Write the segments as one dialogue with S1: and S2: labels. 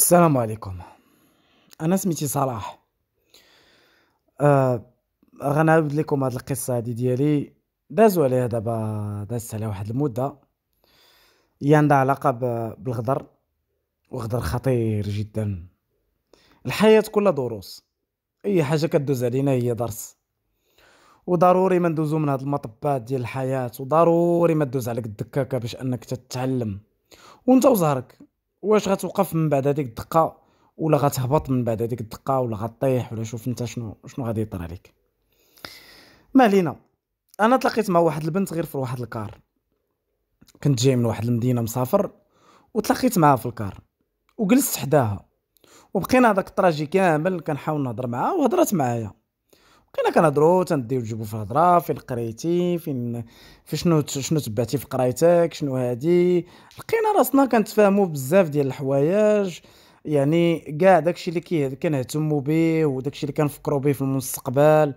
S1: السلام عليكم انا سميتي صلاح آه غنعاود لكم هاد القصه هذه ديالي دازو عليها دابا دازت عليها واحد المده هي عندها علاقه بالغدر وغدر خطير جدا الحياه كلها دروس اي حاجه كدوز علينا هي درس وضروري ما ندوزو من هاد المطبات ديال الحياه وضروري ما تدوز عليك الدكاكه باش انك تتعلم وانت وزهرك واش غتوقف من بعد هذيك الدقه ولا غتهبط من بعد هذيك الدقه ولا غطيح ولا شوف انت شنو شنو غادي يطرى لك ما علينا انا تلاقيت مع واحد البنت غير في واحد الكار كنت جاي من واحد المدينه مسافر وتلاقيت معاها في الكار وجلست حداها وبقينا هذاك الطراجي كامل كنحاول نهضر معاها وهضرات معايا بقينا كنهضروا تنديو نجيبو في الهضره فين قريتي فين في شنو شنو تبعتي في قرايتك شنو هادي لقينا راسنا كنتفاهموا بزاف ديال الحوايج يعني كاع داكشي اللي كنهتموا به وداكشي اللي كنفكروا به في المستقبل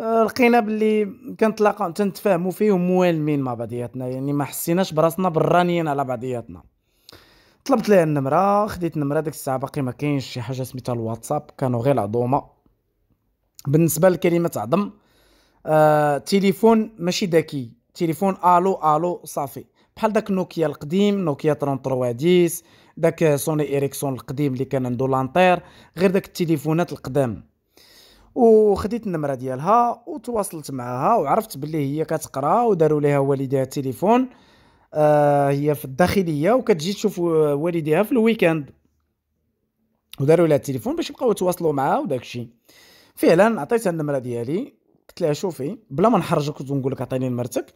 S1: آه، لقينا باللي كنتلاقاو تنتفاهموا فيه موالمين مع بعضياتنا يعني ما حسيناش براسنا برانيين على بعضياتنا طلبت ليها النمره خديت النمره ديك الساعه باقي ما كاينش شي حاجه سميتها الواتساب كانوا غير العضومه بالنسبه لكلمه عظم آه تليفون ماشي ذكي تليفون الو الو صافي بحال داك نوكيا القديم نوكيا 3310 داك سوني اريكسون القديم اللي كان عنده لانتير غير داك التليفونات القدام وخديت النمره ديالها وتواصلت معها وعرفت باللي هي كتقرا وداروا ليها والديها تليفون آه هي في الداخليه وكتجي تشوف والديها في الويكاند وداروا لها التليفون باش يبقاو يتواصلوا معها وداكشي فعلا عطيتها النمره ديالي قلت لها شوفي بلا ما نحرجك ونقول لك عطيني نمرتك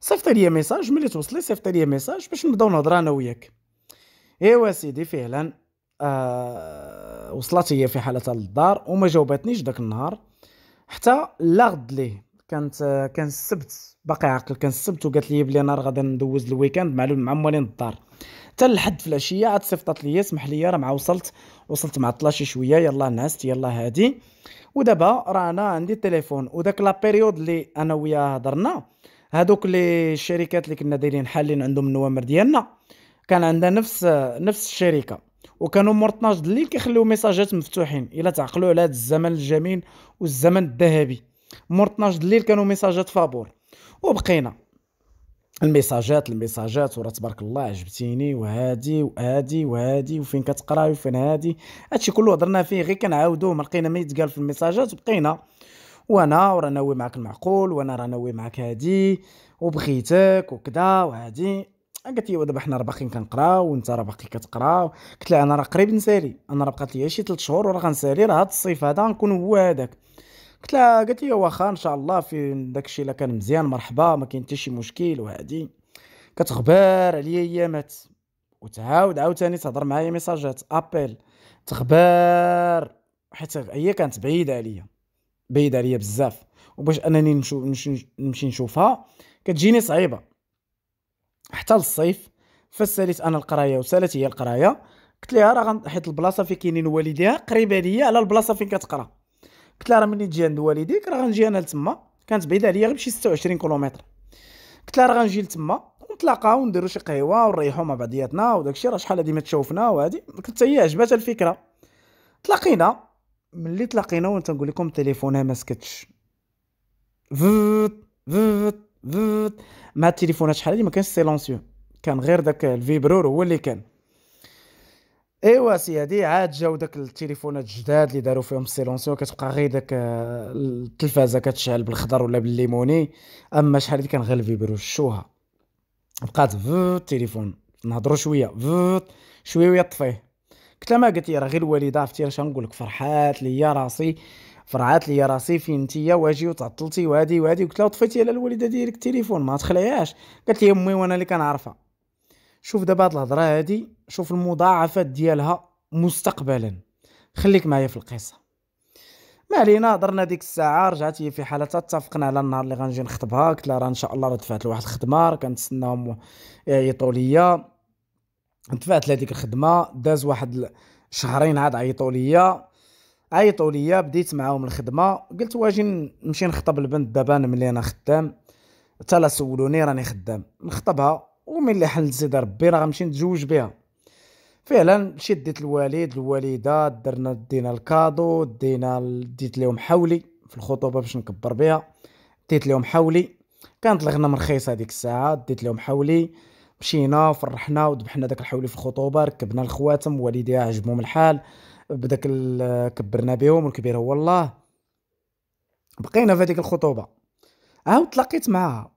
S1: صيفطي لي ميساج ملي توصلي صيفطي لي ميساج باش نبداو نهضر انا وياك ايوا سيدي فعلا آه وصلت هي في حالتها للدار وما جاوبتنيش داك النهار حتى لا غد ليه كانت كان السبت باقي عاقل كان السبت وقالت لي بلي انا غادي ندوز الويكاند مع مع موالين الدار حتى لحد في العشيه عاد صيفطات ليا اسمح لي راه مع وصلت وصلت مع 12 شويه يلا نعست يلا هادي ودابا راه انا عندي التليفون وداك لا بيريود اللي انا وياه هضرنا هادوك لي الشركات اللي كنا دايرين حالين عندهم النوامر ديالنا كان عندها نفس نفس الشركه وكانوا مور 12 الليل كيخليو ميساجات مفتوحين الا تعقلوا على هذا الزمن الجميل والزمن الذهبي مور 12 الليل كانوا ميساجات فابور وبقينا الميساجات الميساجات ورا تبارك الله عجبتيني وهادي وهادي وهادي وفين كتقراي وفين هادي هادشي كله هضرنا فيه غير كنعاودوه ما لقينا ما يتقال في الميساجات وبقينا وانا ورا ناوي معاك المعقول وانا راه ناوي معاك هادي وبغيتك وكذا وهادي قالت لي دابا حنا راه باقيين كنقراو وانت راه باقي كتقرا قلت لها انا راه قريب نسالي انا راه بقات لي شي 3 شهور وراه غنسالي راه هاد الصيف هذا نكون هو هذاك قلت لها قالت لي واخا ان شاء الله في داكشي الا كان مزيان مرحبا ما كاين حتى شي مشكل وهادي كتخبر عليا ايامات وتعاود عاوتاني تهضر معايا ميساجات ابل تخبر حيت هي كانت بعيده عليا بعيده عليا بزاف وباش انني نشوف نمشي نشوفها كتجيني صعيبه حتى للصيف فسالت انا القرايه وسالت هي القرايه قلت لها راه حيت البلاصه فين كاينين والديها قريبه ليا على البلاصه فين كتقرا قلت لها راه ملي تجي عند والديك راه غنجي انا لتما كانت بعيده عليا غير بشي 26 كيلومتر قلت لها راه غنجي لتما ونتلاقاو ونديرو شي قهوه ونريحو مع بعضياتنا وداكشي راه شحال هادي ما تشوفنا وهادي كنت هي عجباتها الفكره تلاقينا ملي تلاقينا وانت تنقول لكم تليفونها ما سكتش فوت فوت فوت مع التليفونات شحال هادي ما كانش سيلونسيو كان غير داك الفيبرور هو اللي كان ايوا هادي عاد جاو داك التليفونات الجداد اللي داروا فيهم السيلونسيو كتبقى غير داك آه، التلفازه كتشعل بالخضر ولا بالليموني اما شحال هذه كان غير الفيبر شوها بقات التليفون نهضروا شويه فوت شويه ويطفيه قلت لها ما قالت لي راه غير الوالده عرفتي اش شنقول لك فرحات ليا راسي فرعات ليا راسي فين نتيا واجي وتعطلتي وهادي وهادي قلت لها طفيتي على الوالده ديالك التليفون ما تخليهاش قالت لي امي وانا اللي كنعرفها شوف دابا هاد الهضره هادي شوف المضاعفات ديالها مستقبلا خليك معايا في القصه ما علينا هضرنا ديك الساعه رجعت هي في حالتها اتفقنا على النهار اللي غنجي نخطبها قلت لها راه ان شاء الله راه دفعت لواحد الخدمه راه كنتسناهم يعيطوا ليا دفعت لها ديك الخدمه داز واحد شهرين عاد عيطوا ليا عيطوا ليا بديت معاهم الخدمه قلت واجي نمشي نخطب البنت دابا انا ملي انا خدام حتى لا سولوني راني خدام نخطبها اللي حل زيد ربي راه غنمشي نتزوج بها فعلا مشيت ديت الوالد الوالده درنا دينا الكادو دينا ديت لهم حولي في الخطوبه باش نكبر بها ديت لهم حولي كانت الغنم رخيصه ديك الساعه ديت لهم حولي مشينا فرحنا وذبحنا داك الحولي في الخطوبه ركبنا الخواتم والديها عجبهم الحال بداك كبرنا بهم والكبير هو الله بقينا في هذيك الخطوبه عاود تلاقيت معاها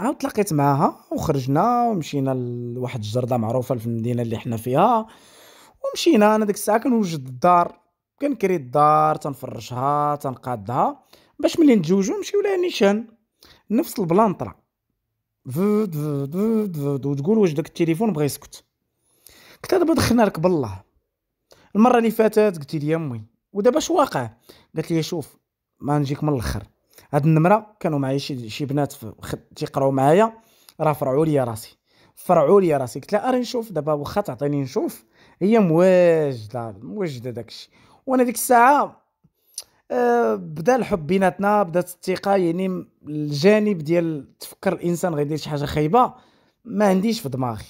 S1: عاود تلاقيت معاها وخرجنا ومشينا لواحد الجرده معروفه في المدينه اللي حنا فيها ومشينا انا ديك الساعه كنوجد الدار كنكري الدار تنفرشها تنقادها باش ملي نتزوجو نمشيو لها نيشان نفس البلان طرا فود فود فود فود وتقول واش داك التليفون بغا يسكت قلت دابا دخلنا لك بالله المره اللي فاتت قلت لي امي ودابا اش واقع قالت لي شوف ما نجيك من الاخر هاد النمره كانوا معايا شي شي بنات تيقراو معايا راه فرعوا لي راسي فرعوا لي راسي قلت لها اري نشوف دابا واخا تعطيني نشوف هي مواجده مواجده داكشي وانا ديك الساعه أه بدا الحب بيناتنا بدات الثقه يعني الجانب ديال تفكر الانسان غيدير شي حاجه خايبه ما عنديش في دماغي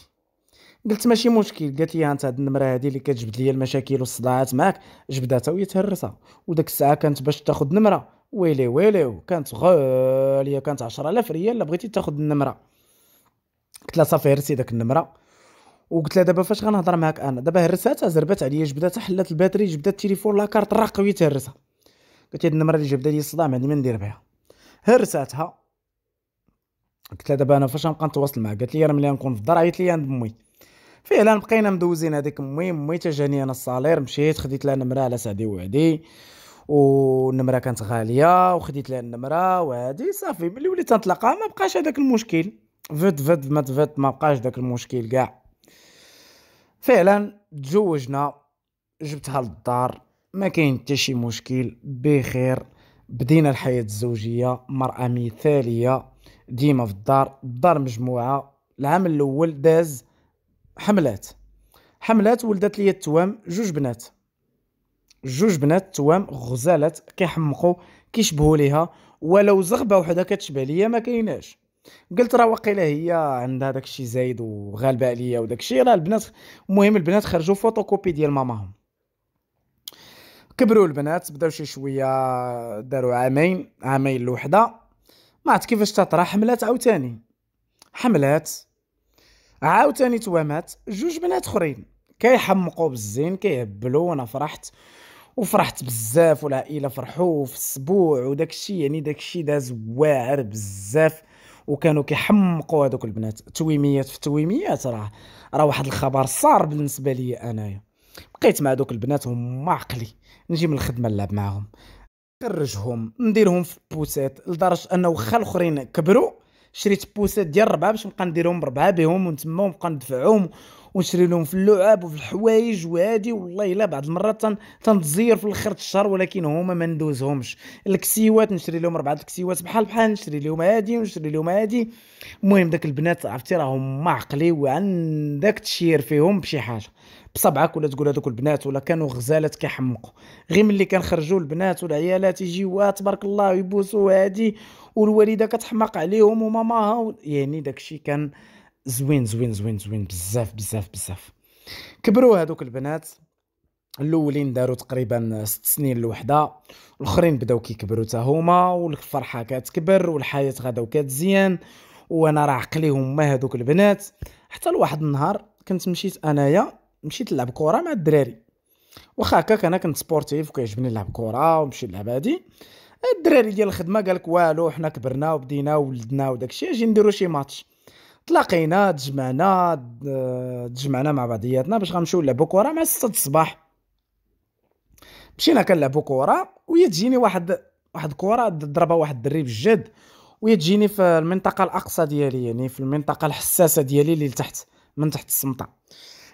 S1: قلت ماشي مشكل قالت لي انت هاد النمره هادي اللي كتجبد لي المشاكل والصداعات معاك جبداتها وهي تهرسها وداك الساعه كانت باش تاخذ نمره ويلي ويلي كانت غاليه كانت 10000 ريال بغيتي تاخذ النمره قلت لها صافي هرسي داك النمره وقلت لها دابا فاش غنهضر معاك انا دابا هرساتها زربات عليا جبداتها حلات الباتري جبدات التليفون لاكارت قوي تهرسها قلت لها النمره اللي جبدها لي الصداع ما عندي ما ندير بها هرساتها قلت لها دابا انا فاش غنبقى نتواصل معاك قالت لي راه ملي غنكون في الدار عيط لي عند امي فعلا بقينا مدوزين هذيك امي امي تجاني انا الصالير مشيت خديت لها نمره على سعدي وعدي والنمره كانت غاليه وخديت لها النمره وهادي صافي ملي وليت نطلقها ما بقاش هذاك المشكل فت فت ما فد ما بقاش داك المشكل كاع فعلا تزوجنا جبتها للدار ما كاين حتى شي مشكل بخير بدينا الحياه الزوجيه مراه مثاليه ديما في الدار الدار مجموعه العام الاول داز حملات حملات ولدت لي التوام جوج بنات جوج بنات توام غزالات كيحمقوا كيشبهوا ليها ولو زغبه وحده كتشبه ليا ما كايناش قلت راه واقيلا هي عندها داكشي زايد وغالبه عليا وداكشي راه البنات المهم البنات خرجوا فوتوكوبي ديال ماماهم كبروا البنات بداو شي شويه داروا عامين عامين لوحده ما عرفت كيفاش تطرا حملات عاوتاني حملات عاوتاني توامات جوج بنات اخرين كيحمقوا بالزين كيهبلوا وانا فرحت وفرحت بزاف والعائله فرحوا في السبوع وداك الشيء يعني داك الشيء داز واعر بزاف وكانوا كيحمقوا هذوك البنات تويميات في تويميات راه راه واحد الخبر صار بالنسبه لي انايا بقيت مع دوك البنات هما عقلي نجي من الخدمه نلعب معاهم نخرجهم نديرهم في بوسيت لدرجه انه واخا الاخرين كبروا شريت بوسات ديال ربعه باش نبقى نديرهم ربعه بهم ونتما ونبقى ندفعهم ونشري لهم في اللعاب وفي الحوايج وهادي والله الا بعض المرات تن... تنتزير في الاخر الشهر ولكن هما ما ندوزهمش الكسيوات نشري لهم ربعه الكسيوات بحال بحال نشري لهم هادي ونشري لهم هادي المهم داك البنات عرفتي راهم معقلي وعندك تشير فيهم بشي حاجه بصبعك ولا تقول هذوك البنات ولا كانوا غزالات كيحمقوا غير ملي كنخرجوا البنات والعيالات يجيو آه، تبارك الله يبوسوا هادي والوالده كتحماق عليهم وماماها يعني داكشي كان زوين زوين زوين زوين بزاف بزاف بزاف كبروا هذوك البنات الاولين داروا تقريبا ست سنين لوحده الاخرين بداو كيكبروا حتى هما والفرحه كتكبر والحياه غدا وكتزين وانا راه عقلي هما هذوك البنات حتى لواحد النهار كنت مشيت انايا مشيت نلعب كره مع الدراري واخا هكاك انا كنت سبورتيف وكيعجبني نلعب كره ومشي نلعب هادي الدراري ديال الخدمه قال لك والو حنا كبرنا وبدينا وولدنا وداكشي اجي نديرو شي ماتش تلاقينا تجمعنا آه، تجمعنا مع بعضياتنا باش غنمشيو نلعبو كره مع 6 الصباح مشينا كنلعبو كره ويا تجيني واحد واحد كره ضربها واحد الدري بالجد ويا تجيني في المنطقه الاقصى ديالي يعني في المنطقه الحساسه ديالي اللي لتحت من تحت السمطه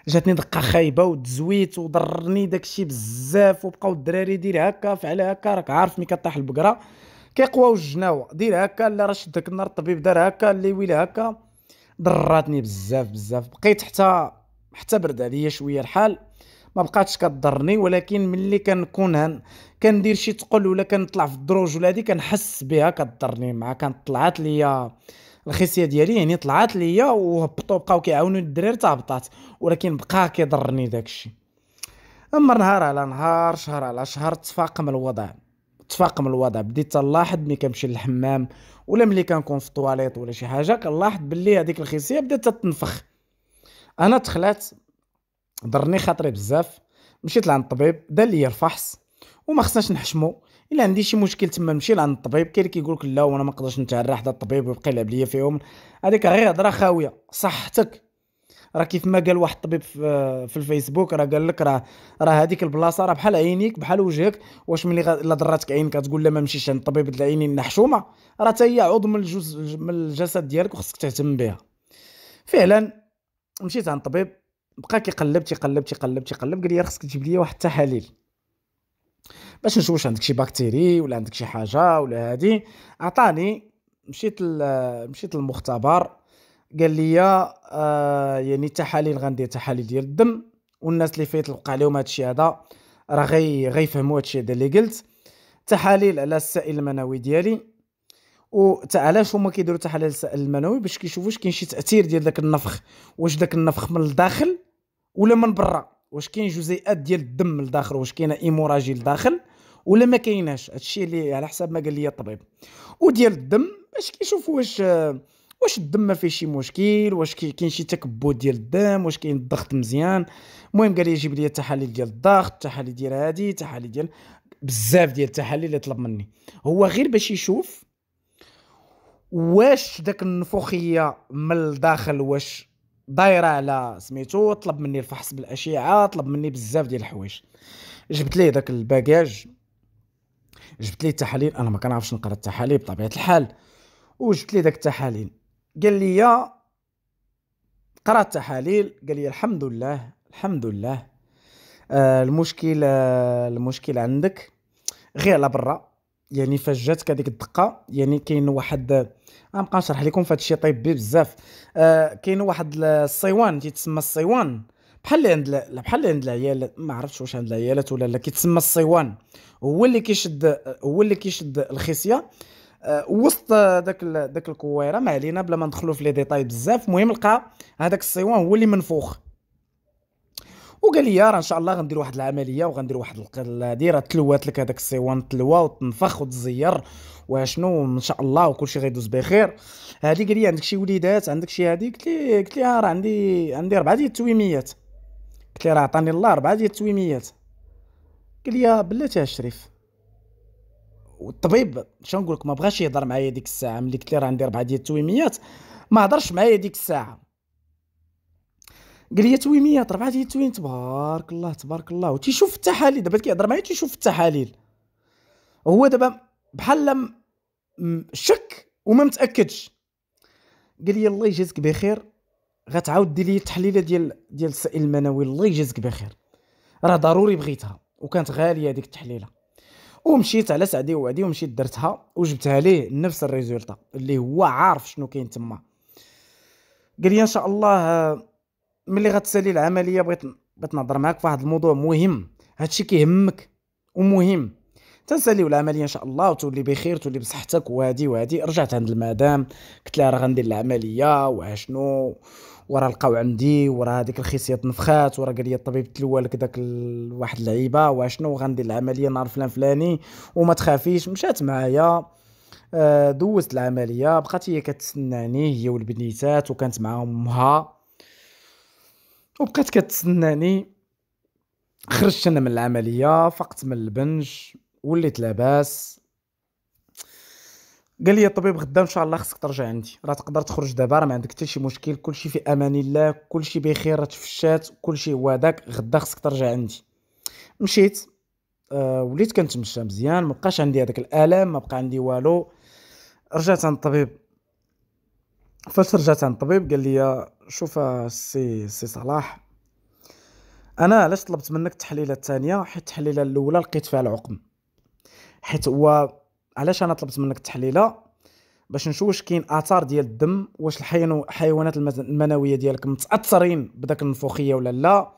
S1: جاتني دقه خايبه وتزويت وضرني داكشي بزاف وبقاو الدراري دير هكا فعل هكا راك عارف ملي كطيح البقره كيقواو الجناوه دير هكا لا راه شدك النار الطبيب دار هكا اللي ويلي هكا ضراتني بزاف بزاف بقيت حتى حتى برد عليا شويه الحال ما بقاتش كضرني ولكن ملي كنكون هن كندير شي تقل ولا كنطلع في الدروج ولا هادي كنحس بها كضرني مع كانت طلعت ليا الخصيه ديالي يعني طلعت ليا وهبطوا بقاو كيعاونوا الدراري تهبطات ولكن بقى كيضرني داكشي اما نهار على نهار شهر على شهر تفاقم الوضع تفاقم الوضع بديت تلاحظ ملي كنمشي للحمام ولا ملي كنكون في الطواليط ولا شي حاجه كنلاحظ باللي هذيك الخصيه بدات تتنفخ انا تخلات ضرني خاطري بزاف مشيت لعند الطبيب دار لي الفحص وما خصناش نحشمو الا عندي شي مشكل تما نمشي لعند الطبيب كاين اللي كيقول لك لا وانا ما نقدرش نتعرى حدا الطبيب ويبقى يلعب ليا فيهم هذيك غير هضره خاويه صحتك راه كيف ما قال واحد الطبيب في الفيسبوك راه قال لك راه راه هذيك البلاصه راه بحال عينيك بحال وجهك واش ملي الا ضراتك عينك تقول لا ما نمشيش عند الطبيب د العينين نحشومه راه حتى هي عضو من الجزء من الجسد ديالك وخصك تهتم بها فعلا مشيت عند الطبيب بقى كيقلب تيقلب تيقلب تيقلب قال لي خصك تجيب لي واحد التحاليل باش نشوف واش عندك شي بكتيري ولا عندك شي حاجه ولا هادي عطاني مشيت مشيت للمختبر قال لي آه يعني التحاليل غندير تحاليل ديال الدم والناس اللي فايت وقع لهم هادشي هذا راه غي غيفهموا هادشي هذا اللي قلت تحاليل على السائل المنوي ديالي و علاش هما كيديروا تحاليل السائل المنوي باش كيشوفوا واش كاين شي تاثير ديال داك النفخ واش داك النفخ من الداخل ولا من برا واش كاين جزيئات ديال الدم لداخل واش كاينه ايموراجي لداخل ولا ما كايناش هادشي اللي على حسب ما قال لي الطبيب وديال الدم باش كيشوف واش واش الدم ما فيه شي مشكل واش كاين شي تكبد ديال الدم واش كاين الضغط مزيان المهم قال لي جيب لي التحاليل ديال الضغط التحاليل ديال هادي التحاليل ديال بزاف ديال التحاليل اللي طلب مني هو غير باش يشوف واش داك النفوخيه من الداخل واش دايره على سميتو طلب مني الفحص بالاشعه طلب مني بزاف ديال الحوايج جبت ليه داك الباكاج جبت ليه التحاليل انا ما كنعرفش نقرا التحاليل بطبيعه الحال وجبت ليه داك التحاليل قال لي قرا التحاليل قال لي الحمد لله الحمد لله آه المشكل آه المشكل عندك غير على برا يعني فاش جاتك هذيك الدقه يعني كاين واحد غنبقى نشرح لكم فهاد الشيء طبي بزاف آه كاين واحد الصيوان كيتسمى الصيوان بحال اللي عند بحال اللي عند العيال ما عرفتش واش عند العيالات ولا لا كيتسمى الصيوان هو اللي كيشد هو اللي كيشد الخصيه آه وسط داك داك الكويره ما علينا بلا ما ندخلو في لي ديتاي بزاف المهم لقى هذاك الصيوان هو اللي منفوخ وقال لي راه ان شاء الله غندير واحد العمليه وغندير واحد هادي راه تلوات لك هذاك الصيوان تلوى وتنفخ وتزير وشنو ان شاء الله شيء غيدوز بخير هادي قال لي عندك شي وليدات عندك شي هادي قلت لي قلت لي راه عندي عندي اربعه ديال التويميات قلت لي راه عطاني الله اربعه ديال التويميات قال لي بلاتي شريف والطبيب شنو نقول لك ما بغاش يهضر معايا ديك الساعه ملي قلت لي راه عندي اربعه ديال التويميات ما هضرش معايا ديك الساعه قال لي تويميات ربعه ديال التوين تبارك الله تبارك الله وتيشوف التحاليل دابا كيهضر معايا تيشوف التحاليل هو دابا بحال شك وما متاكدش قال لي الله يجازك بخير غتعاود دير لي التحليله ديال ديال السائل المنوي الله يجازك بخير راه ضروري بغيتها وكانت غاليه هذيك التحليله ومشيت على سعدي وعدي ومشيت درتها وجبتها ليه نفس الريزولطا اللي هو عارف شنو كاين تما قال لي ان شاء الله آه، ملي غتسالي العمليه بغيت بغيت نهضر معاك في واحد الموضوع مهم هادشي كيهمك ومهم تنساليو العمليه ان شاء الله وتولي بخير تولي بصحتك وهادي وهادي رجعت عند المدام قلت لها راه غندير العمليه واشنو وراه لقاو عندي وراه هذيك الخصيه تنفخات وراه قال لي الطبيب تلوالك لك داك واحد اللعيبه واشنو غندير العمليه نهار فلان فلاني وما تخافيش مشات معايا آه، دوزت العمليه بقات هي كتسناني هي والبنيتات وكانت معاهم امها وبقيت كتسناني خرجت انا من العمليه فقت من البنج وليت لاباس قال لي الطبيب غدا ان شاء الله خصك ترجع عندي راه تقدر تخرج دابا راه ما عندك حتى شي مشكل كلشي في امان الله كلشي بخير راه تفشات كلشي هو هذاك غدا خصك ترجع عندي مشيت أه وليت كنتمشى مزيان ما بقاش عندي هذاك الالم ما بقى عندي والو رجعت عند الطبيب فاش رجعت عند الطبيب قال لي شوف السي سي صلاح انا علاش طلبت منك التحليله الثانيه حيت التحليله الاولى لقيت فيها العقم حيت هو علاش انا طلبت منك التحليله باش نشوف واش كاين اثار ديال الدم واش الحيوانات المنويه ديالك متاثرين بداك النفوخيه ولا لا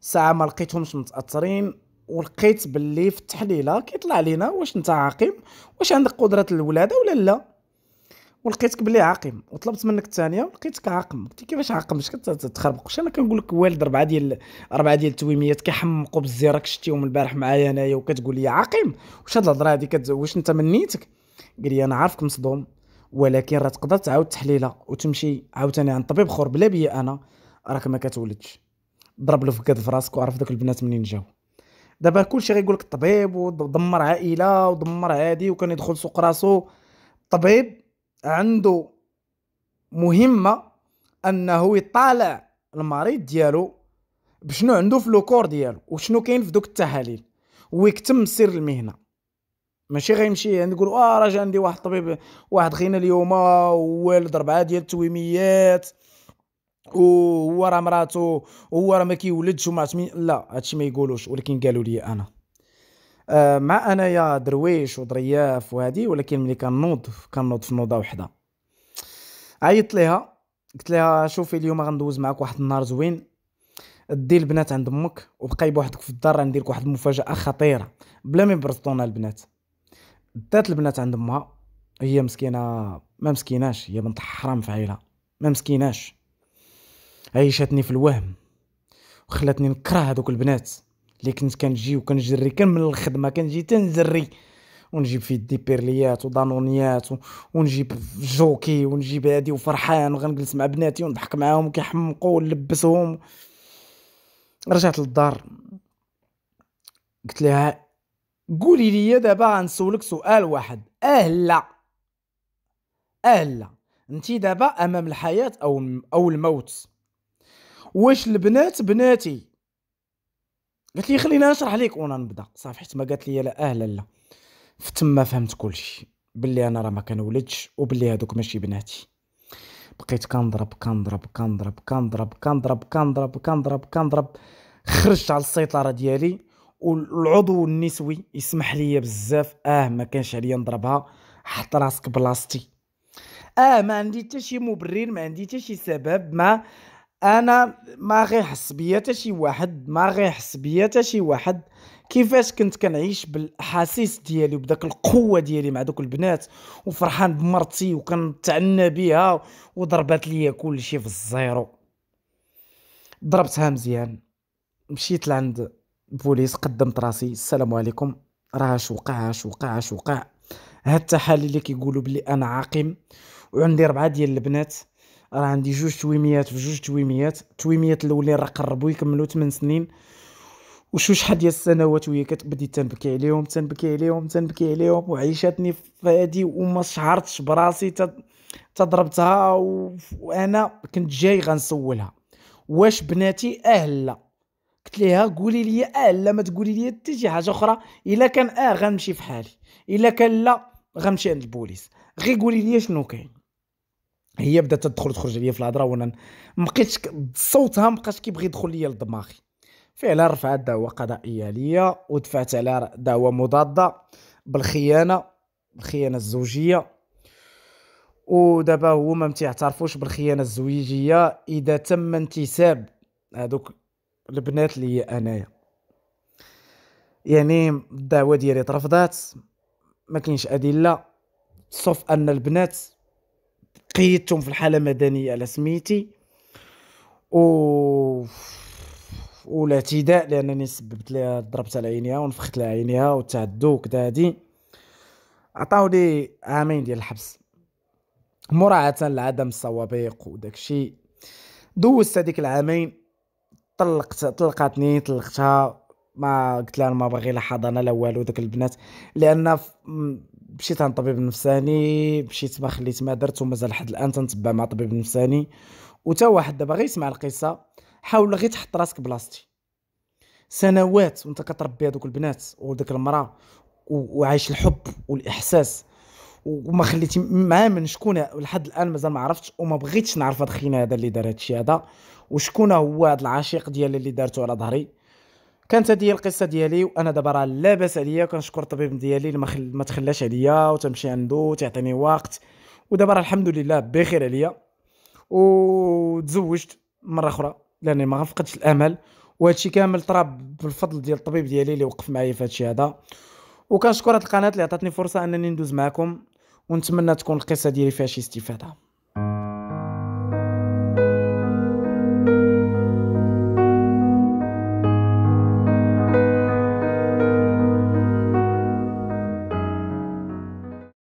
S1: ساعه ما لقيتهمش متاثرين ولقيت باللي في التحليله كيطلع لينا واش انت عاقم واش عندك قدره الولاده ولا لا ولقيتك بلي عاقم وطلبت منك الثانيه ولقيتك عاقم قلت كيفاش عاقم اش كتخربق واش انا كنقول لك والد اربعه ديال اربعه ديال التويميات كيحمقوا بالزيرك شتيهم البارح معايا انايا وكتقول لي عاقم واش هاد الهضره هادي واش انت منيتك قال لي انا عارفك مصدوم ولكن راه تقدر تعاود تحليلها وتمشي عاوتاني عند طبيب اخر بلا بيا انا راك ما كتولدش ضرب له فكاد في راسك وعرف دوك البنات منين جاو دابا كلشي غيقول لك الطبيب ودمر عائله ودمر هادي وكان يدخل سوق راسو الطبيب عنده مهمه انه يطالع المريض ديالو بشنو عنده في لوكور ديالو وشنو كاين في دوك التحاليل ويكتم سر المهنه ماشي غيمشي عند يعني يقول اه راه عندي واحد طبيب واحد خينا اليوم والد ربعه ديال التويميات وهو راه مراته وهو راه ما كيولدش وما لا هادشي ما يقولوش ولكن قالوا لي انا آه، مع انايا درويش ودرياف وهادي ولكن ملي كنوض كنوض في نوضه وحده عيطت ليها قلت لها شوفي اليوم غندوز معاك واحد النهار زوين دي البنات عند امك وبقاي بوحدك في الدار غندير لك واحد المفاجاه خطيره بلا ما يبرطونا البنات دات البنات عند امها هي مسكينه ما مسكيناش هي بنت حرام في عيلها ما مسكيناش عيشتني في الوهم وخلاتني نكره هذوك البنات اللي كنت كنجي وكنجري كان من الخدمه كنجي تنجري ونجيب في دي بيرليات ودانونيات ونجيب جوكي ونجيب هادي وفرحان وغنجلس مع بناتي ونضحك معاهم وكيحمقوا ونلبسهم رجعت للدار قلت لها قولي لي دابا غنسولك سؤال واحد اهلا اهلا انت دابا امام الحياه او او الموت واش البنات بناتي قالت لي خلينا نشرح لك وانا نبدا صافي حيت ما قالت لي لا اه لا لا فتما فهمت كلشي باللي انا راه ما كنولدش وباللي هادوك ماشي بناتي بقيت كنضرب كنضرب كنضرب كنضرب كنضرب كنضرب كنضرب كنضرب خرجت على السيطره ديالي والعضو النسوي يسمح لي بزاف اه ما كانش عليا نضربها حط راسك بلاصتي اه ما عندي حتى شي مبرر ما عندي حتى شي سبب ما انا ما غيحس بيا حتى شي واحد ما غيحس بيا حتى شي واحد كيفاش كنت كنعيش بالاحاسيس ديالي وبداك القوه ديالي مع دوك البنات وفرحان بمرتي وكنتعنى بها وضربات ليا كلشي في الزيرو ضربتها مزيان مشيت لعند البوليس قدمت راسي السلام عليكم راه اش وقع اش وقع اش وقع هاد التحاليل اللي كيقولوا بلي انا عاقم وعندي ربعه ديال البنات راه عندي جوج تويميات في جوج تويميات التويميات الاولين راه قربوا يكملوا 8 سنين وشو شحال ديال السنوات وهي كتبدي تنبكي عليهم تنبكي عليهم تنبكي عليهم وعيشتني في هادي وما شعرتش براسي تضربتها و... وانا كنت جاي غنسولها واش بناتي آه لا قلت ليها قولي لي اه لا ما تقولي لي حتى شي حاجه اخرى الا كان اه غنمشي في حالي الا كان لا غنمشي عند البوليس غير قولي لي شنو كاين هي بدات تدخل تخرج عليا في الهضره وانا ما بقيتش صوتها ما بقاش كيبغي يدخل ليا لدماغي فعلا رفعت دعوى قضائيه ليا ودفعت على دعوى مضاده بالخيانه الخيانه الزوجيه ودابا هو ما تيعترفوش بالخيانه الزوجيه اذا تم انتساب هذوك البنات اللي هي انايا يعني الدعوه ديالي ترفضات ما كاينش ادله سوف ان البنات قيدتهم في الحاله المدنيه على سميتي و والاعتداء لانني سببت لها ضربت على عينيها ونفخت لها عينيها وتعدو وكذا هادي عطاولي عامين ديال الحبس مراعاة لعدم السوابق وداكشي دوزت هذيك العامين طلقت طلقتني طلقتها ما قلت لها انا ما باغي لا حضانه لا والو ذوك البنات لان مشيت عند طبيب نفساني مشيت ما خليت ما درت ومازال لحد الان تنتبع مع طبيب نفساني وتا واحد دابا غيسمع القصه حاول غير تحط راسك بلاصتي سنوات وانت كتربي هذوك البنات وديك المراه وعايش الحب والاحساس وما خليتي مع من شكون لحد الان مازال ما عرفتش وما بغيتش نعرف هاد خينا هذا اللي دار هادشي هذا وشكون هو هاد العشيق ديالي اللي دارته على ظهري كانت هذه القصه ديالي وانا دابا راه لاباس عليا كنشكر الطبيب ديالي اللي خل... ما تخلاش عليا وتمشي عنده وتعطيني وقت ودابا راه الحمد لله بخير عليا وتزوجت مره اخرى لاني ما غنفقدش الامل وهادشي كامل طرا بالفضل ديال الطبيب ديالي اللي وقف معايا في هادشي هذا وكنشكر هاد القناه اللي عطاتني فرصه انني ندوز معكم ونتمنى تكون القصه ديالي فيها شي استفاده